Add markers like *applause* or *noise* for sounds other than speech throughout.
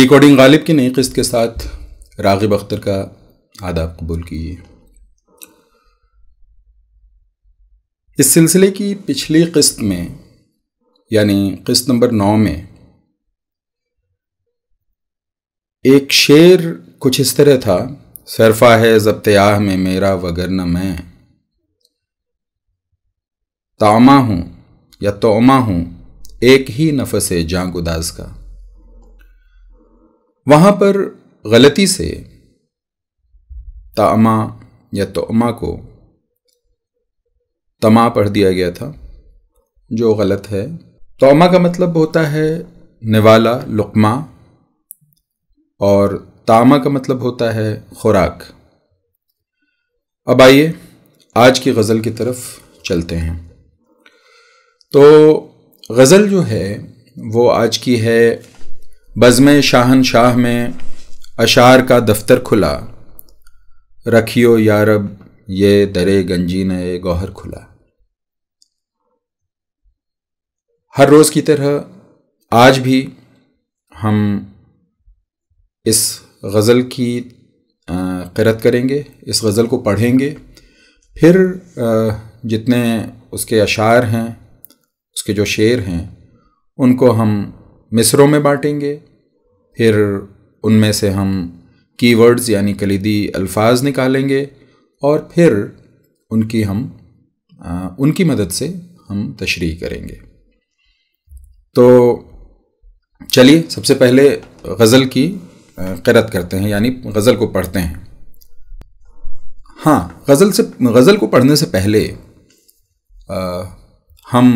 Decoding Ghalib की नई किस्त के साथ रागिब अख्तर का आदाब कबूल कीजिए इस सिलसिले की पिछली किस्त में यानी किस्त नंबर नौ में एक शेर कुछ इस तरह था सरफा है जब्तयाह में मेरा वगर न मैं तामा हूँ या तोमा हूँ एक ही नफस है जाँ उदास का वहाँ पर गलती से तामा या तोमा को तमा पढ़ दिया गया था जो गलत है तोमा का मतलब होता है निवाला लुकमा और तामा का मतलब होता है खुराक अब आइए आज की गज़ल की तरफ चलते हैं तो गज़ल जो है वो आज की है बज़म शाहन शाह में अशार का दफ्तर खुला रखियो यारब ये दरे गंजी ने गौहर खुला हर रोज़ की तरह आज भी हम इस गज़ल की करत करेंगे इस गज़ल को पढ़ेंगे फिर जितने उसके अशार हैं उसके जो शेर हैं उनको हम मिसरों में बांटेंगे फिर उनमें से हम कीवर्ड्स यानी कलीदी अल्फाज निकालेंगे और फिर उनकी हम आ, उनकी मदद से हम तशरी करेंगे तो चलिए सबसे पहले गज़ल की करत करते हैं यानी गज़ल को पढ़ते हैं हाँ गज़ल से गज़ल को पढ़ने से पहले आ, हम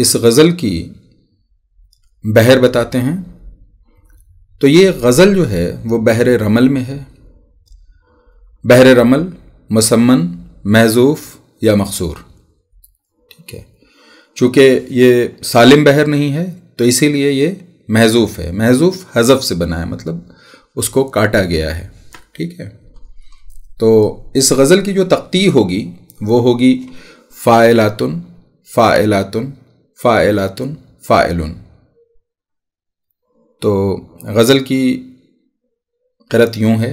इस गज़ल की बहर बताते हैं तो ये गज़ल जो है वो बहर रमल में है बहर रमल मसमन महजूफ या मकसूर ठीक है चूँकि ये सालिम बहर नहीं है तो इसीलिए ये महजूफ है महजूफ हजफ से बना है मतलब उसको काटा गया है ठीक है तो इस गज़ल की जो तख्ती होगी वो होगी फ़ाएलातुन फ़ाएलातुन फ़ाएलातुन फ़ाएलुन तो गज़ल की करत यूँ है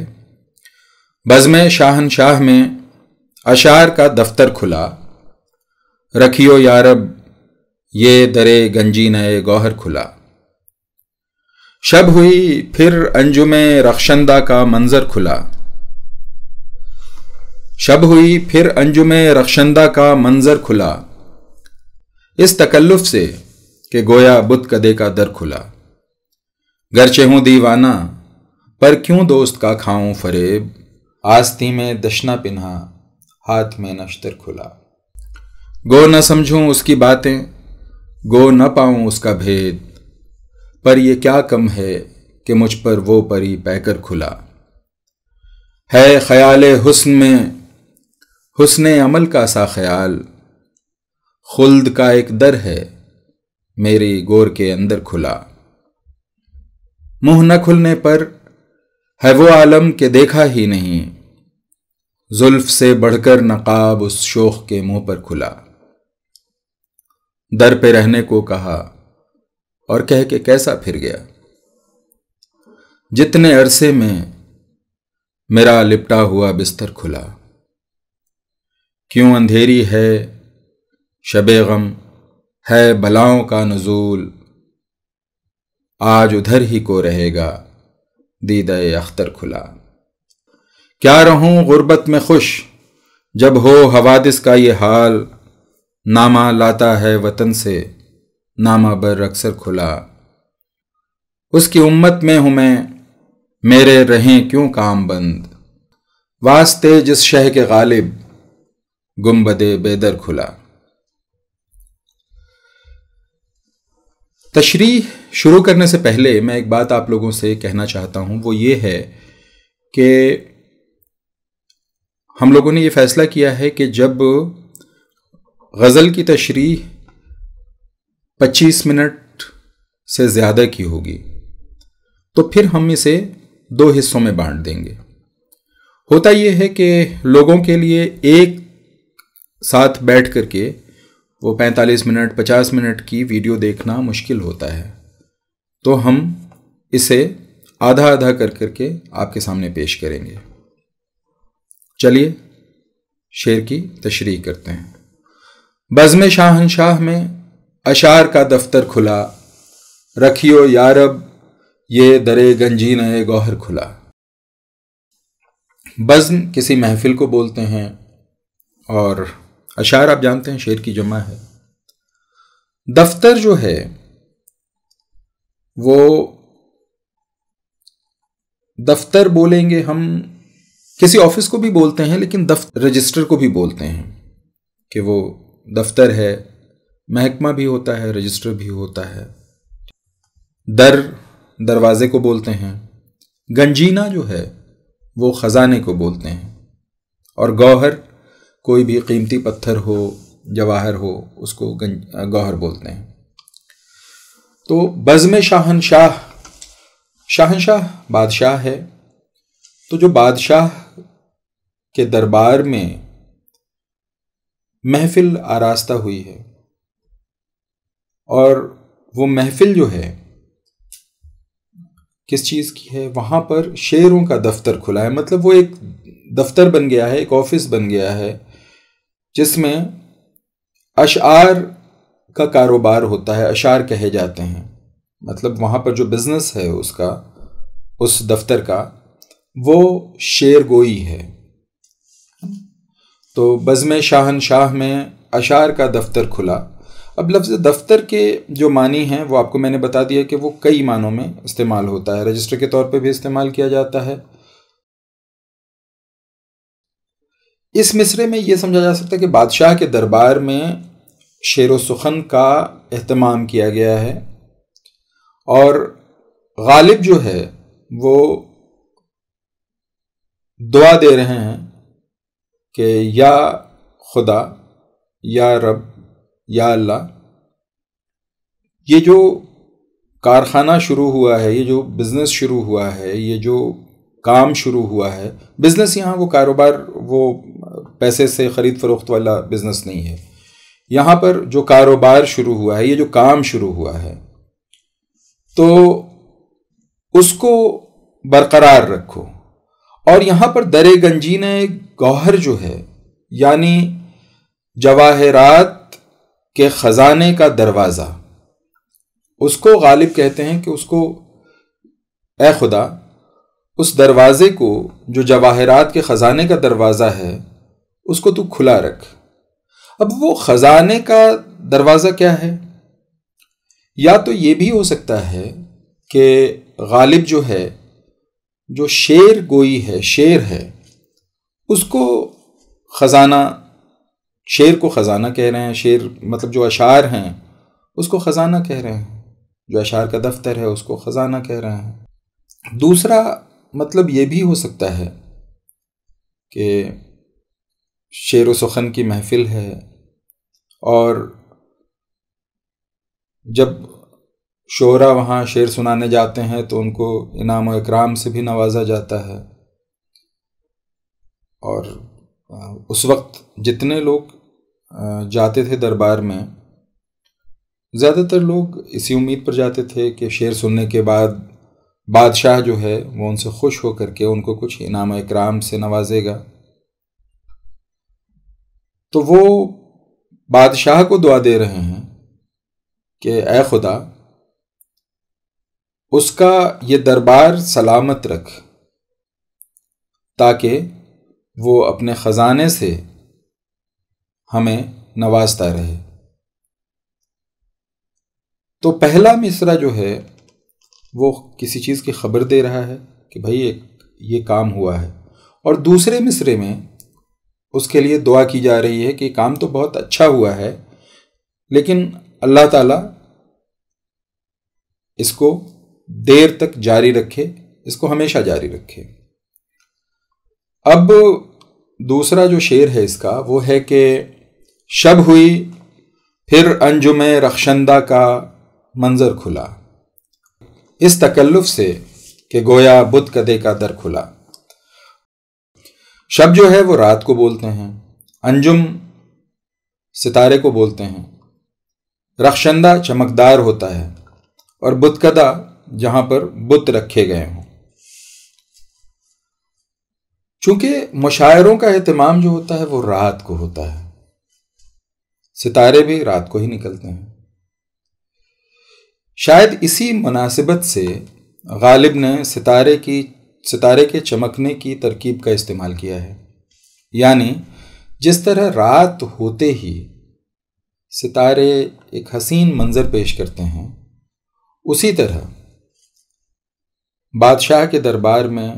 बज़म शाहन शाह में अशार का दफ्तर खुला रखियो यारब ये दरे गंजी नए गौहर खुला शब हुई फिर अंजुम रखशंदा का मंजर खुला शब हुई फिर अंजुम रखशंदा का मंजर खुला इस तकल्लुफ से कि गोया बुत कदे का दर खुला गरचे हूं दीवाना पर क्यों दोस्त का खाऊं फरेब आस्ती में दशना पिन्हा हाथ में नश्तर खुला गो न समझूं उसकी बातें गो न पाऊं उसका भेद पर यह क्या कम है कि मुझ पर वो परी पैकर खुला है ख्याल हुस्न में हुस्न अमल का सा ख्याल खुल्द का एक दर है मेरी गोर के अंदर खुला मुंह न खुलने पर है वो आलम के देखा ही नहीं जुल्फ से बढ़कर नकाब उस शोख के मुंह पर खुला दर पे रहने को कहा और कह के कैसा फिर गया जितने अरसे में मेरा लिपटा हुआ बिस्तर खुला क्यों अंधेरी है शबे गम है बलाओं का नजूल आज उधर ही को रहेगा दीद अख्तर खुला क्या रहूं गुर्बत में खुश जब हो हवादिस का ये हाल नामा लाता है वतन से नामा बर अक्सर खुला उसकी उम्मत में हूं मैं मेरे रहें क्यों काम बंद वास्ते जिस शह के गालिब गुम्बदे बेदर खुला तशरी शुरू करने से पहले मैं एक बात आप लोगों से कहना चाहता हूँ वो ये है कि हम लोगों ने ये फ़ैसला किया है कि जब गज़ल की तशरी 25 मिनट से ज़्यादा की होगी तो फिर हम इसे दो हिस्सों में बांट देंगे होता यह है कि लोगों के लिए एक साथ बैठ करके के वो 45 मिनट 50 मिनट की वीडियो देखना मुश्किल होता है तो हम इसे आधा आधा कर करके आपके सामने पेश करेंगे चलिए शेर की तशरी करते हैं बज़म शाहनशाह में अशार का दफ्तर खुला रखियो यारब ये दरे गंजी नए गौहर खुला बज़्म किसी महफिल को बोलते हैं और अशार आप जानते हैं शेर की जमा है दफ्तर जो है वो दफ्तर बोलेंगे हम किसी ऑफिस को भी बोलते हैं लेकिन दफ्तर रजिस्टर को भी बोलते हैं कि वो दफ्तर है महकमा भी होता है रजिस्टर भी होता है दर दरवाजे को बोलते हैं गंजीना जो है वो ख़जाने को बोलते हैं और गौहर कोई भी कीमती पत्थर हो जवाहर हो उसको गौहर बोलते हैं तो बज़म शाहनशाह शाहनशाह बादशाह है तो जो बादशाह के दरबार में महफिल आरास्ता हुई है और वो महफिल जो है किस चीज़ की है वहाँ पर शेरों का दफ्तर खुला है मतलब वो एक दफ्तर बन गया है एक ऑफिस बन गया है जिसमें अशार का कारोबार होता है अशार कहे जाते हैं मतलब वहाँ पर जो बिज़नेस है उसका उस दफ्तर का वो शेर गोई है तो बज़म शाहन शाह में अशार का दफ्तर खुला अब लफ्ज़ दफ्तर के जो मानी हैं वो आपको मैंने बता दिया कि वो कई मानों में इस्तेमाल होता है रजिस्टर के तौर पे भी इस्तेमाल किया जाता है इस मिसरे में ये समझा जा सकता है कि बादशाह के दरबार में शेर सुखन का अहतमाम किया गया है और गालिब जो है वो दुआ दे रहे हैं कि या खुदा या रब या अल्लाह ये जो कारखाना शुरू हुआ है ये जो बिज़नेस शुरू हुआ है ये जो काम शुरू हुआ है बिज़नेस यहाँ वो कारोबार वो पैसे से ख़रीद फरोख्त वाला बिज़नेस नहीं है यहाँ पर जो कारोबार शुरू हुआ है ये जो काम शुरू हुआ है तो उसको बरकरार रखो और यहाँ पर दर गंजीन गौहर जो है यानी जवाहरात के ख़ज़ाने का दरवाज़ा उसको गालिब कहते हैं कि उसको ए खुदा उस दरवाज़े को जो जवाहरात के ख़ज़ाने का दरवाज़ा है उसको तू खुला रख अब वो खजाने का दरवाज़ा क्या है या तो ये भी हो सकता है कि गालिब जो है जो शेर गोई है शेर है उसको ख़जाना शेर को ख़जाना कह रहे हैं शेर मतलब जो अशार हैं उसको ख़जाना कह रहे हैं जो अशार का दफ्तर है उसको ख़जाना कह रहे हैं दूसरा मतलब ये भी हो सकता है कि शेर व सुखन की महफिल है और जब शोरा वहाँ शेर सुनाने जाते हैं तो उनको इनाम और इकराम से भी नवाजा जाता है और उस वक्त जितने लोग जाते थे दरबार में ज़्यादातर लोग इसी उम्मीद पर जाते थे कि शेर सुनने के बाद बादशाह जो है वो उनसे खुश होकर के उनको कुछ इनाम इकराम से नवाजेगा तो वो बादशाह को दुआ दे रहे हैं कि ए खुदा उसका ये दरबार सलामत रख ताकि वो अपने ख़जाने से हमें नवाजता रहे तो पहला मिसरा जो है वो किसी चीज़ की खबर दे रहा है कि भाई एक ये काम हुआ है और दूसरे मिसरे में उसके लिए दुआ की जा रही है कि काम तो बहुत अच्छा हुआ है लेकिन अल्लाह ताला इसको देर तक जारी रखे इसको हमेशा जारी रखे अब दूसरा जो शेर है इसका वो है कि शब हुई फिर अंजुम रखशंदा का मंज़र खुला इस तकल्लुफ़ से कि गोया बुद्ध कदे का दर खुला शब जो है वो रात को बोलते हैं अंजुम सितारे को बोलते हैं रक्षंदा चमकदार होता है और बुतकदा जहां पर बुत रखे गए हों चूंकि मुशायरों का अहतमाम जो होता है वो रात को होता है सितारे भी रात को ही निकलते हैं शायद इसी मुनासिबत से गालिब ने सितारे की सितारे के चमकने की तरकीब का इस्तेमाल किया है यानी जिस तरह रात होते ही सितारे एक हसीन मंज़र पेश करते हैं उसी तरह बादशाह के दरबार में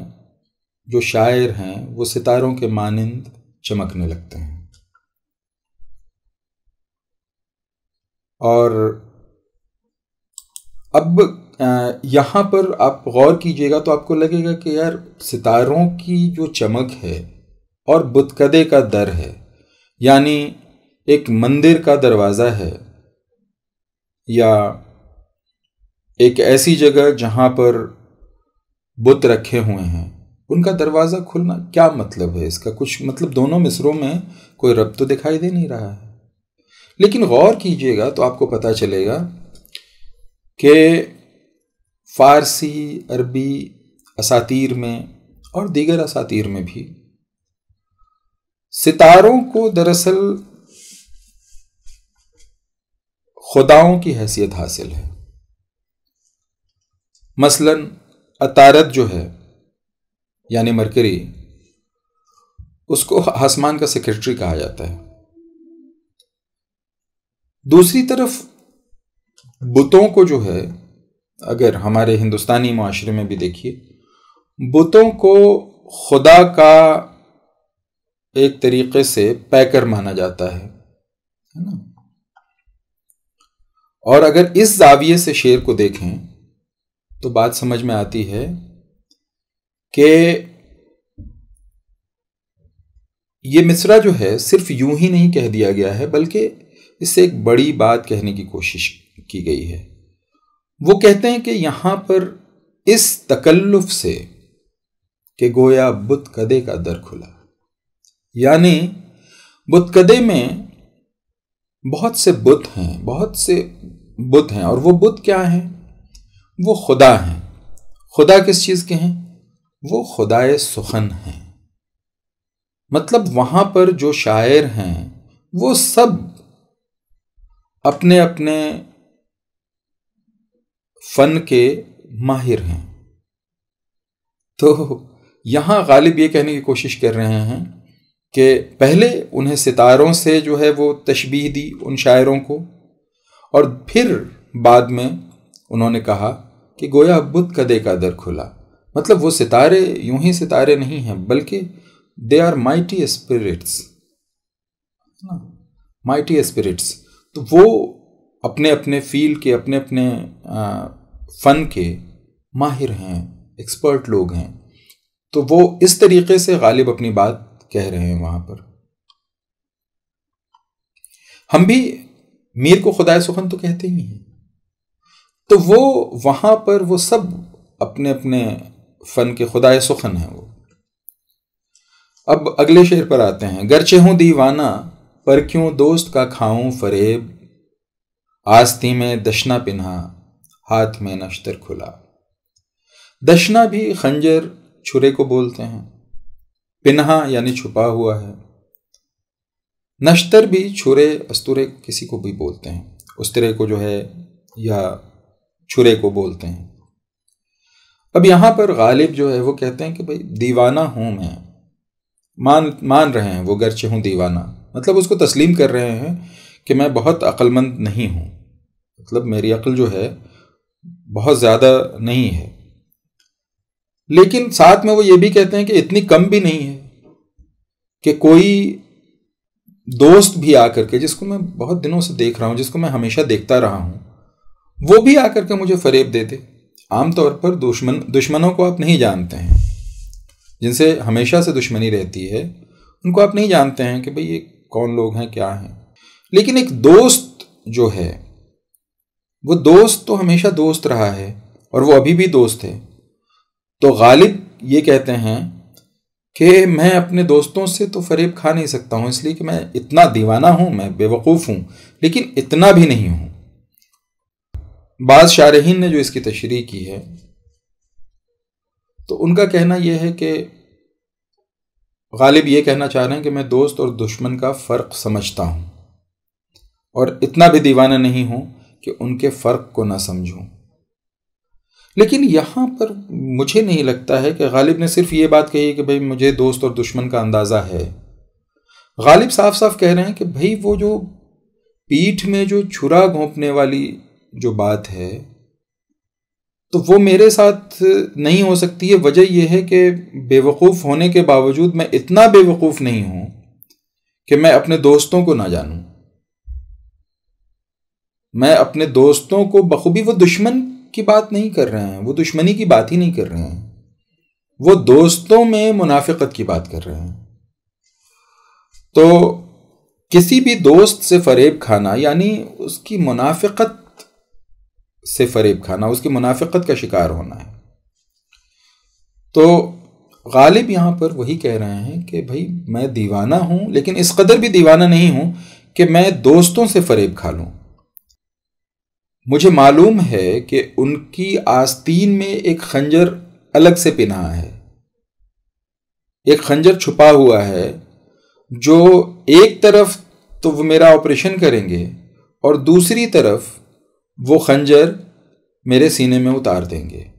जो शायर हैं वो सितारों के मानंद चमकने लगते हैं और अब यहाँ पर आप गौर कीजिएगा तो आपको लगेगा कि यार सितारों की जो चमक है और बुतकदे का दर है यानी एक मंदिर का दरवाज़ा है या एक ऐसी जगह जहाँ पर बुत रखे हुए हैं उनका दरवाज़ा खुलना क्या मतलब है इसका कुछ मतलब दोनों मिसरों में कोई रब तो दिखाई दे नहीं रहा है लेकिन गौर कीजिएगा तो आपको पता चलेगा कि फ़ारसी अरबी असातीर में और दीगर असातीर में भी सितारों को दरअसल खुदाओं की हैसियत हासिल है मसलन अतारत जो है यानी मरकरी उसको आसमान का सेक्रेटरी कहा जाता है दूसरी तरफ बुतों को जो है अगर हमारे हिंदुस्तानी माशरे में भी देखिए बुतों को खुदा का एक तरीके से पैकर माना जाता है है ना और अगर इस जाविये से शेर को देखें तो बात समझ में आती है कि ये मिसरा जो है सिर्फ यूं ही नहीं कह दिया गया है बल्कि इससे एक बड़ी बात कहने की कोशिश की गई है वो कहते हैं कि यहाँ पर इस तकल्लुफ से कि गोया बुतकदे का दर खुला यानी बुतकदे में बहुत से बुत हैं बहुत से बुत हैं और वो बुत क्या हैं वो खुदा हैं खुदा किस चीज़ के हैं वो खुदाए सुखन हैं मतलब वहाँ पर जो शायर हैं वो सब अपने अपने फ़न के माहिर हैं तो यहां गालिब ये कहने की कोशिश कर रहे हैं कि पहले उन्हें सितारों से जो है वो तशबीह दी उन शायरों को और फिर बाद में उन्होंने कहा कि गोया बुद्ध कदे का दर खुला मतलब वो सितारे यूं ही सितारे नहीं हैं बल्कि दे आर माइटी स्पिरिट्स ना माइटी स्पिरिट्स तो वो अपने अपने फील्ड के अपने अपने फ़न के माहिर हैं एक्सपर्ट लोग हैं तो वो इस तरीके से गालिब अपनी बात कह रहे हैं वहाँ पर हम भी मीर को खुदाए सुखन तो कहते ही हैं तो वो वहाँ पर वो सब अपने अपने फ़न के खुदाए सुखन हैं वो अब अगले शेर पर आते हैं गरचे हूँ दीवाना पर क्यों दोस्त का खाऊं फरेब आस्ती में दशना पिन्हा हाथ में नश्तर खुला दशना भी खंजर छुरे को बोलते हैं पिन्हा यानी छुपा हुआ है नश्तर भी छुरे अस्तुरे किसी को भी बोलते हैं उस्तरे को जो है या छुरे को बोलते हैं अब यहां पर गालिब जो है वो कहते हैं कि भाई दीवाना हूं मैं मान मान रहे हैं वो गर्चे हूं दीवाना मतलब उसको तस्लीम कर रहे हैं कि मैं बहुत अक्लमंद नहीं हूँ मतलब मेरी अक्ल जो है बहुत ज़्यादा नहीं है लेकिन साथ में वो ये भी कहते हैं कि इतनी कम भी नहीं है कि कोई दोस्त भी आकर के जिसको मैं बहुत दिनों से देख रहा हूँ जिसको मैं हमेशा देखता रहा हूँ वो भी आकर के मुझे फरेब देते आमतौर पर दुश्मन दुश्मनों को आप नहीं जानते हैं जिनसे हमेशा से दुश्मनी रहती है उनको आप नहीं जानते हैं कि भाई ये कौन लोग हैं क्या हैं लेकिन एक दोस्त जो है वो दोस्त तो हमेशा दोस्त रहा है और वो अभी भी दोस्त है तो गालिब ये कहते हैं कि मैं अपने दोस्तों से तो फरेब खा नहीं सकता हूँ इसलिए कि मैं इतना दीवाना हूँ मैं बेवकूफ़ हूँ लेकिन इतना भी नहीं हूँ बाद शारहीन ने जो इसकी तशरी की है तो उनका कहना यह है कि गालिब ये कहना चाह रहे हैं कि मैं दोस्त और दुश्मन का फ़र्क समझता हूँ और इतना भी दीवाना नहीं हूं कि उनके फ़र्क को ना समझूं लेकिन यहां पर मुझे नहीं लगता है कि गालिब ने सिर्फ ये बात कही कि भाई मुझे दोस्त और दुश्मन का अंदाज़ा है गालिब साफ साफ कह रहे हैं कि भाई वो जो पीठ में जो छुरा घोंपने वाली जो बात है तो वो मेरे साथ नहीं हो सकती है वजह यह है कि बेवकूफ़ होने के बावजूद मैं इतना बेवकूफ़ नहीं हूँ कि मैं अपने दोस्तों को ना जानूँ मैं अपने दोस्तों को बखूबी वो दुश्मन की बात नहीं कर रहे हैं वो दुश्मनी की बात ही नहीं कर रहे हैं वो दोस्तों में मुनाफिकत की बात कर रहे हैं तो किसी भी दोस्त से फरेब खाना यानी उसकी मुनाफिकत से फरेब खाना उसकी मुनाफिकत का शिकार होना है तो गालिब यहाँ पर वही कह रहे हैं कि भाई मैं दीवाना हूँ लेकिन इस कदर भी दीवाना नहीं हूँ कि मैं दोस्तों से फरेब खा लूँ मुझे मालूम है कि उनकी आस्तीन में एक खंजर अलग से पिना है एक खंजर छुपा हुआ है जो एक तरफ तो वो मेरा ऑपरेशन करेंगे और दूसरी तरफ वो खंजर मेरे सीने में उतार देंगे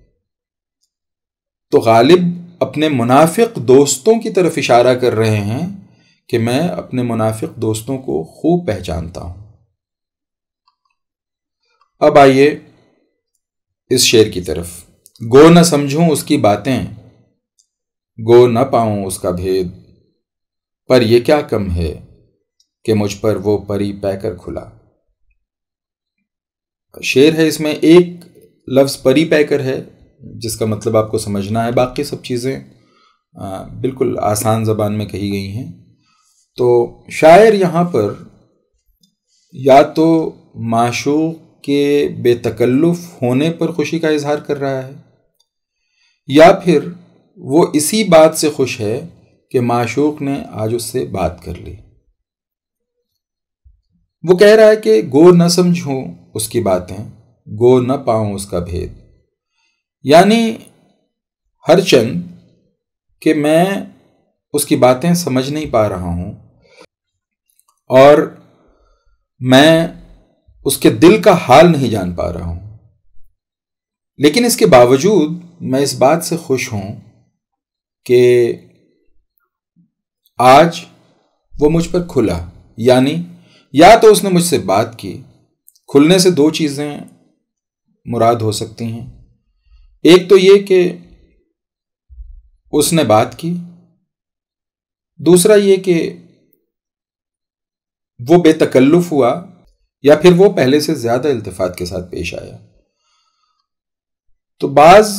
तो गालिब अपने मुनाफिक दोस्तों की तरफ इशारा कर रहे हैं कि मैं अपने मुनाफिक दोस्तों को खूब पहचानता हूँ अब आइए इस शेर की तरफ गो न समझूं उसकी बातें गो न पाऊं उसका भेद पर यह क्या कम है कि मुझ पर वो परी पैकर खुला शेर है इसमें एक लफ्ज़ परी पैकर है जिसका मतलब आपको समझना है बाकी सब चीज़ें बिल्कुल आसान ज़बान में कही गई हैं तो शायर यहाँ पर या तो माशूक के बेतकल्लुफ होने पर खुशी का इजहार कर रहा है या फिर वो इसी बात से खुश है कि माशूक ने आज उससे बात कर ली वो कह रहा है कि गो न समझूं उसकी बातें गो न पाऊं उसका भेद यानी हर चंद कि मैं उसकी बातें समझ नहीं पा रहा हूं और मैं उसके दिल का हाल नहीं जान पा रहा हूं लेकिन इसके बावजूद मैं इस बात से खुश हूं कि आज वो मुझ पर खुला यानी या तो उसने मुझसे बात की खुलने से दो चीज़ें मुराद हो सकती हैं एक तो ये कि उसने बात की दूसरा ये कि वो बेतकल्लुफ़ हुआ या फिर वो पहले से ज्यादा इल्तफात के साथ पेश आया तो बाज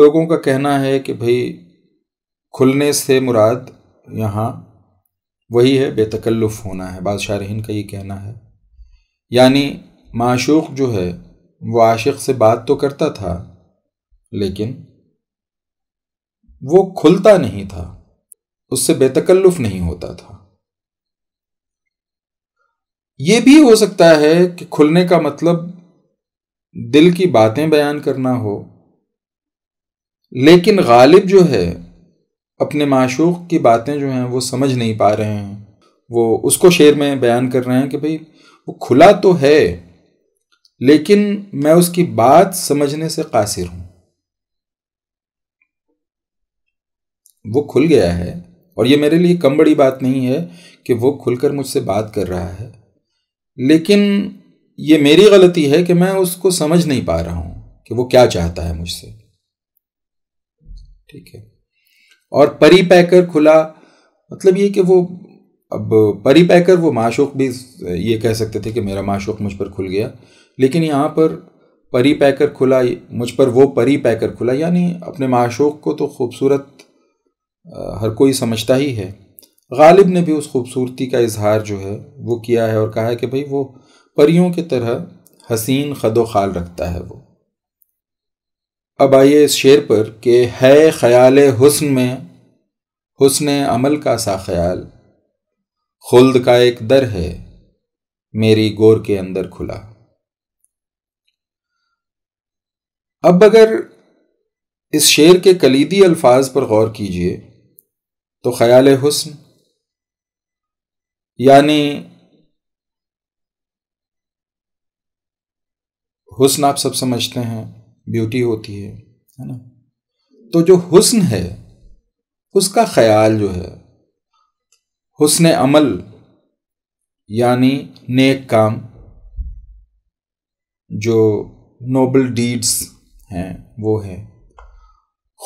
लोगों का कहना है कि भाई खुलने से मुराद यहाँ वही है बेतकल्लुफ़ होना है बादशाह रहीन का ये कहना है यानी माशूक जो है वो आशिक से बात तो करता था लेकिन वो खुलता नहीं था उससे बेतकल्लुफ़ नहीं होता था ये भी हो सकता है कि खुलने का मतलब दिल की बातें बयान करना हो लेकिन गालिब जो है अपने माशूक की बातें जो हैं वो समझ नहीं पा रहे हैं वो उसको शेर में बयान कर रहे हैं कि भाई वो खुला तो है लेकिन मैं उसकी बात समझने से कासिर हूँ वो खुल गया है और ये मेरे लिए कम बड़ी बात नहीं है कि वो खुलकर मुझसे बात कर रहा है लेकिन ये मेरी गलती है कि मैं उसको समझ नहीं पा रहा हूं कि वो क्या चाहता है मुझसे ठीक है और परी पैकर खुला मतलब ये कि वो अब परी पैकर वो माशोक भी ये कह सकते थे कि मेरा माशोक मुझ पर खुल गया लेकिन यहाँ पर परी पैकर खुला मुझ पर वो परी पैकर खुला यानी अपने माशोक को तो खूबसूरत हर कोई समझता ही है गालिब ने भी उस खूबसूरती का इजहार जो है वो किया है और कहा है कि भाई वो परियों की तरह हसीन खदो खाल रखता है वो अब आइए इस शेर पर कि है ख्याल हुस्न में हुस्न अमल का सा ख्याल खुल्द का एक दर है मेरी गोर के अंदर खुला अब अगर इस शेर के कलीदी अल्फाज पर गौर कीजिए तो ख्याल हुस्न यानी हुस्न आप सब समझते हैं ब्यूटी होती है है ना तो जो हुस्न है उसका ख्याल जो है हुस्न अमल यानी नेक काम जो नोबल डीड्स हैं वो है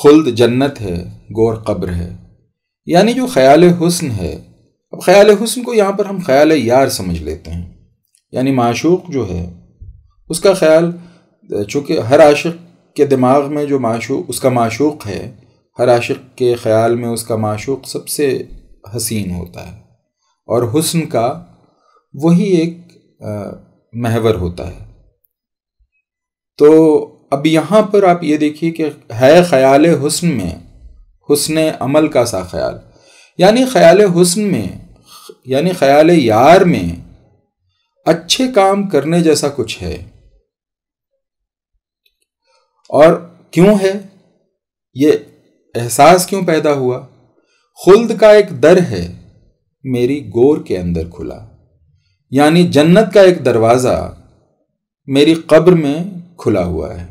खुल्द जन्नत है गौर कब्र है यानी जो ख्याल हुस्न है अब ख्याल हसन को यहाँ पर हम ख्याल यार समझ लेते हैं यानी माशूक जो है उसका ख्याल चूँकि हर आशिक के दिमाग में जो माशूक उसका माशूक है हर आशिक के ख्याल में उसका माशूक सबसे हसीन होता है और हुस्न का वही एक महवर होता है तो अब यहाँ पर आप ये देखिए कि है ख्याल हुस्न में हुसन अमल का सा ख्याल यानी ख्याल हुस्न में यानी ख्याल यार में अच्छे काम करने जैसा कुछ है और क्यों है ये एहसास क्यों पैदा हुआ खुल्द का एक दर है मेरी गोर के अंदर खुला यानी जन्नत का एक दरवाज़ा मेरी कब्र में खुला हुआ है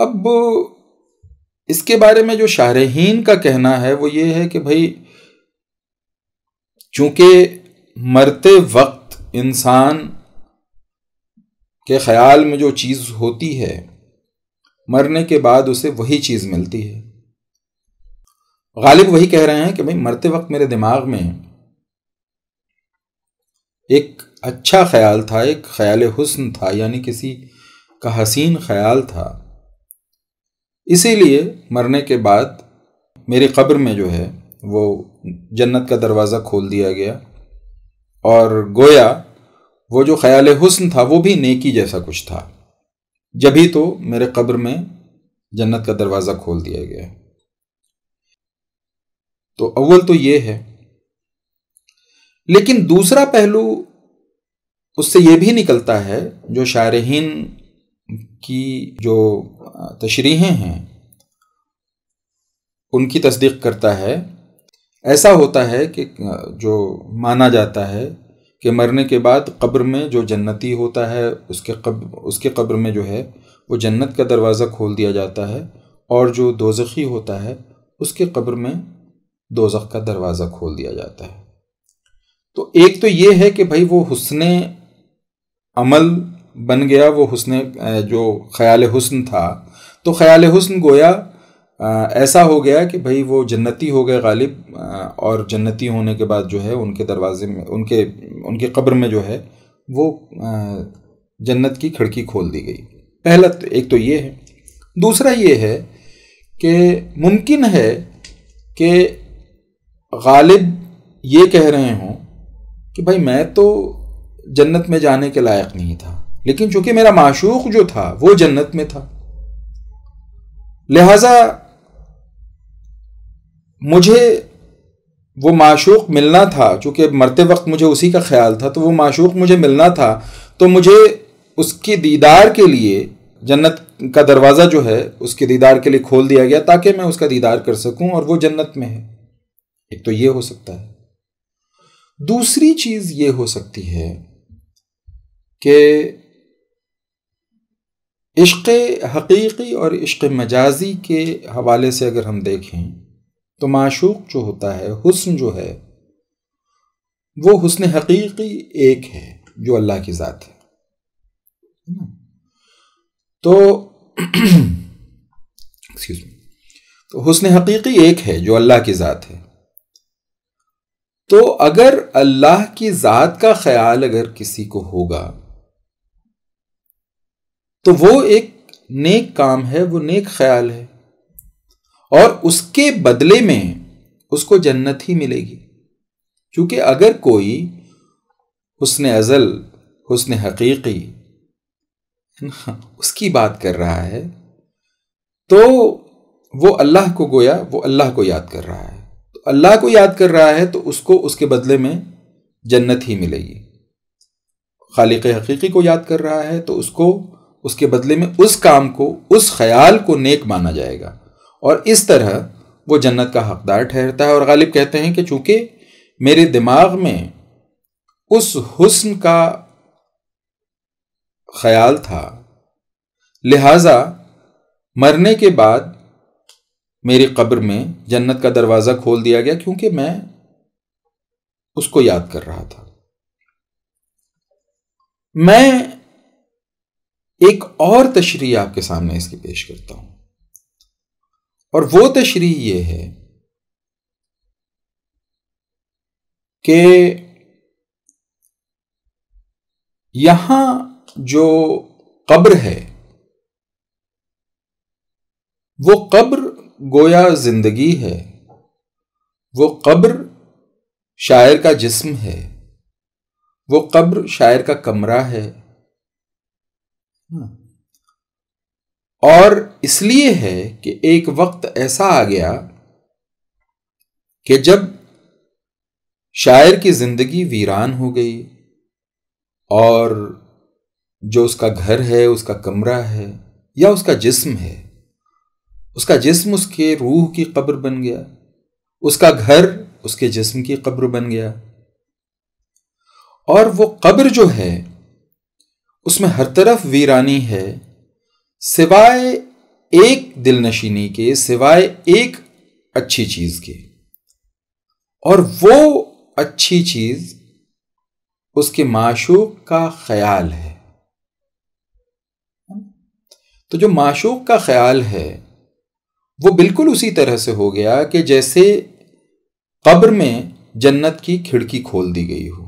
अब इसके बारे में जो शाहरहीन का कहना है वो ये है कि भाई चूंकि मरते वक्त इंसान के ख्याल में जो चीज़ होती है मरने के बाद उसे वही चीज़ मिलती है गालिब वही कह रहे हैं कि भाई मरते वक्त मेरे दिमाग में एक अच्छा ख्याल था एक ख्याल हुस्न था यानी किसी का हसीन ख्याल था इसीलिए मरने के बाद मेरी कब्र में जो है वो जन्नत का दरवाज़ा खोल दिया गया और गोया वो जो ख्याल हुस्न था वो भी नेकी जैसा कुछ था जब ही तो मेरे कब्र में जन्नत का दरवाज़ा खोल दिया गया तो अव्वल तो ये है लेकिन दूसरा पहलू उससे ये भी निकलता है जो शारहन की जो तशरीहें हैं उनकी तस्दीक करता है ऐसा होता है कि जो माना जाता है कि मरने के बाद कब्र में जो जन्नती होता है उसके कब उसके कब्र में जो है वो जन्नत का दरवाज़ा खोल दिया जाता है और जो दोजखी होता है उसके कब्र में दोजख का दरवाज़ा खोल दिया जाता है तो एक तो ये है कि भाई वो हुसन अमल बन गया वो हुसन जो ख़याल हुसन था तो ख्याल हुस्न गोया आ, ऐसा हो गया कि भाई वो जन्नती हो गए गालिब आ, और जन्नती होने के बाद जो है उनके दरवाजे में उनके उनके कब्र में जो है वो आ, जन्नत की खिड़की खोल दी गई पहला तो, एक तो ये है दूसरा ये है कि मुमकिन है कि गालिब ये कह रहे हों कि भाई मैं तो जन्नत में जाने के लायक नहीं था लेकिन चूंकि मेरा माशूक जो था वो जन्नत में था लिहाजा मुझे वो माशूक मिलना था चूँकि मरते वक्त मुझे उसी का ख्याल था तो वो माशूक मुझे मिलना था तो मुझे उसकी दीदार के लिए जन्नत का दरवाज़ा जो है उसके दीदार के लिए खोल दिया गया ताकि मैं उसका दीदार कर सकूं और वो जन्नत में है एक तो ये हो सकता है दूसरी चीज़ ये हो सकती है कि इश्क हकीकी और इश्क मजाजी के हवाले से अगर हम देखें तो माशूक जो होता है हुस्न जो है वो हुस्न हकीकी एक है जो अल्लाह की ज़ात है तो एक्सक्यूज *clears throat* मी तो हुस्न हकीकी एक है जो अल्लाह की ज़ात है तो अगर अल्लाह की ज़ात का ख्याल अगर किसी को होगा तो वो एक नेक काम है वो नेक ख्याल है और उसके बदले में उसको जन्नत ही मिलेगी क्योंकि अगर कोई उसने अज़ल उसने हकीकी उसकी बात कर रहा है तो वो अल्लाह को गोया वो अल्लाह को याद कर रहा है तो अल्लाह को याद कर रहा है तो उसको उसके बदले में जन्नत ही मिलेगी खालिक हकीकी को याद कर रहा है तो उसको उसके बदले में उस काम को उस ख्याल को नेक माना जाएगा और इस तरह वो जन्नत का हकदार ठहरता है और गालिब कहते हैं कि चूंकि मेरे दिमाग में उस हुस्न का ख्याल था लिहाजा मरने के बाद मेरी कब्र में जन्नत का दरवाज़ा खोल दिया गया क्योंकि मैं उसको याद कर रहा था मैं एक और तशरी आपके सामने इसकी पेश करता हूं और वो तशरी ये है कि यहां जो कब्र है वो कब्र गोया जिंदगी है वो कब्र शायर का जिस्म है वो कब्र शायर का कमरा है हाँ। और इसलिए है कि एक वक्त ऐसा आ गया कि जब शायर की जिंदगी वीरान हो गई और जो उसका घर है उसका कमरा है या उसका जिस्म है उसका जिस्म उसके रूह की कब्र बन गया उसका घर उसके जिस्म की कब्र बन गया और वो कब्र जो है उसमें हर तरफ वीरानी है सिवाय एक दिल नशीनी के सिवाय एक अच्छी चीज के और वो अच्छी चीज उसके माशूक का ख्याल है तो जो माशूक का ख्याल है वो बिल्कुल उसी तरह से हो गया कि जैसे कब्र में जन्नत की खिड़की खोल दी गई हो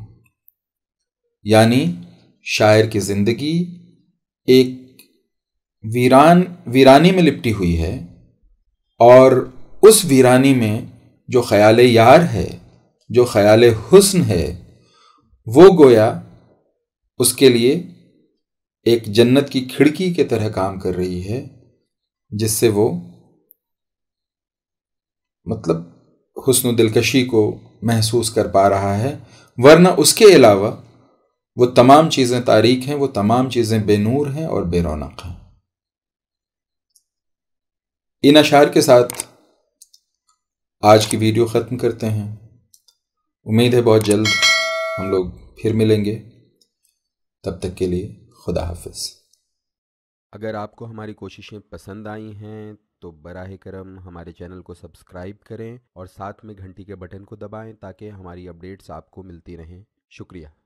यानी शायर की ज़िंदगी एक वीरान वीरानी में लिपटी हुई है और उस वीरानी में जो ख्याल यार है जो ख्याल हुस्न है वो गोया उसके लिए एक जन्नत की खिड़की के तरह काम कर रही है जिससे वो मतलब हुस्न दिलकशी को महसूस कर पा रहा है वरना उसके अलावा वो तमाम चीज़ें तारीख हैं वो तमाम चीज़ें बेनूर हैं और बेरौनक हैं इन अशार के साथ आज की वीडियो ख़त्म करते हैं उम्मीद है बहुत जल्द हम लोग फिर मिलेंगे तब तक के लिए खुदा हाफिज अगर आपको हमारी कोशिशें पसंद आई हैं तो बरह करम हमारे चैनल को सब्सक्राइब करें और साथ में घंटी के बटन को दबाएं ताकि हमारी अपडेट्स आपको मिलती रहें शुक्रिया